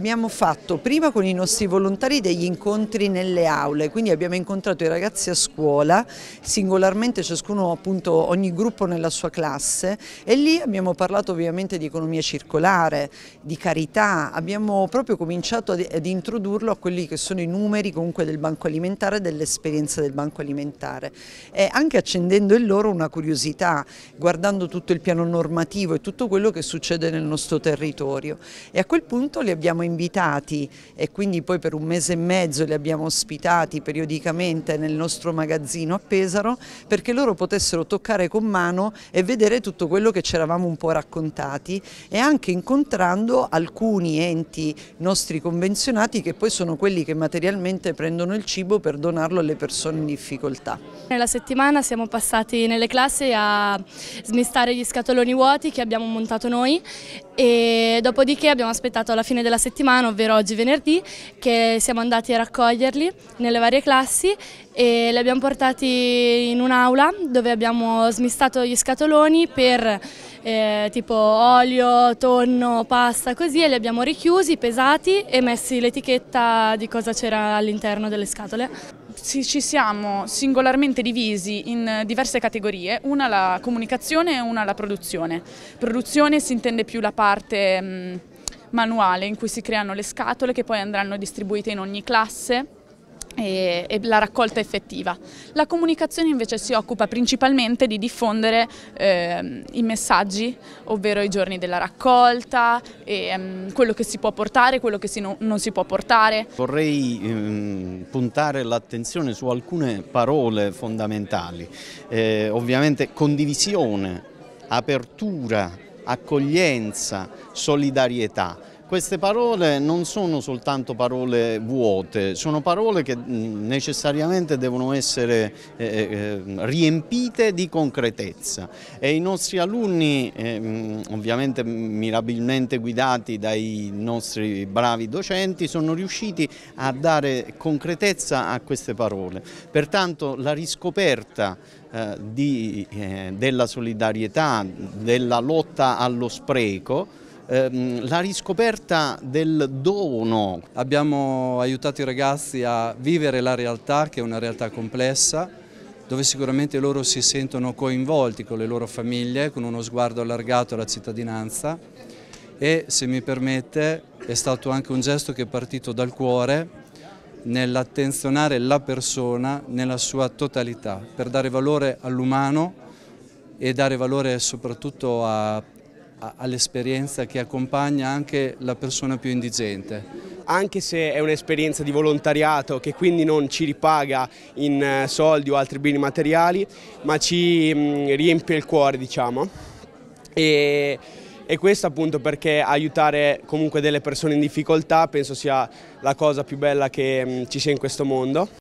Abbiamo fatto prima con i nostri volontari degli incontri nelle aule, quindi abbiamo incontrato i ragazzi a scuola, singolarmente ciascuno appunto ogni gruppo nella sua classe e lì abbiamo parlato ovviamente di economia circolare, di carità, abbiamo proprio cominciato ad introdurlo a quelli che sono i numeri comunque del banco alimentare, e dell'esperienza del banco alimentare e anche accendendo in loro una curiosità, guardando tutto il piano normativo e tutto quello che succede nel nostro territorio e a quel punto li abbiamo invitati e quindi poi per un mese e mezzo li abbiamo ospitati periodicamente nel nostro magazzino a Pesaro perché loro potessero toccare con mano e vedere tutto quello che ci eravamo un po' raccontati e anche incontrando alcuni enti nostri convenzionati che poi sono quelli che materialmente prendono il cibo per donarlo alle persone in difficoltà. Nella settimana siamo passati nelle classi a smistare gli scatoloni vuoti che abbiamo montato noi e dopodiché abbiamo aspettato alla fine della settimana settimana, ovvero oggi venerdì, che siamo andati a raccoglierli nelle varie classi e li abbiamo portati in un'aula dove abbiamo smistato gli scatoloni per eh, tipo olio, tonno, pasta, così e li abbiamo richiusi, pesati e messi l'etichetta di cosa c'era all'interno delle scatole ci siamo singolarmente divisi in diverse categorie, una la comunicazione e una la produzione. Produzione si intende più la parte mm, manuale in cui si creano le scatole che poi andranno distribuite in ogni classe e, la raccolta effettiva. La comunicazione invece si occupa principalmente di diffondere eh, i messaggi, ovvero i giorni della raccolta, e, um, quello che si può portare, quello che si no, non si può portare. Vorrei ehm, puntare l'attenzione su alcune parole fondamentali, eh, ovviamente condivisione, apertura, accoglienza, solidarietà. Queste parole non sono soltanto parole vuote, sono parole che mm, necessariamente devono essere eh, eh, riempite di concretezza e i nostri alunni, eh, mm, ovviamente mirabilmente guidati dai nostri bravi docenti, sono riusciti a dare concretezza a queste parole. Pertanto la riscoperta di, della solidarietà, della lotta allo spreco, ehm, la riscoperta del dono. Abbiamo aiutato i ragazzi a vivere la realtà, che è una realtà complessa, dove sicuramente loro si sentono coinvolti con le loro famiglie, con uno sguardo allargato alla cittadinanza e se mi permette è stato anche un gesto che è partito dal cuore nell'attenzionare la persona nella sua totalità, per dare valore all'umano e dare valore soprattutto a all'esperienza che accompagna anche la persona più indigente. Anche se è un'esperienza di volontariato che quindi non ci ripaga in eh, soldi o altri beni materiali, ma ci mm, riempie il cuore diciamo. E, e questo appunto perché aiutare comunque delle persone in difficoltà penso sia la cosa più bella che mm, ci sia in questo mondo.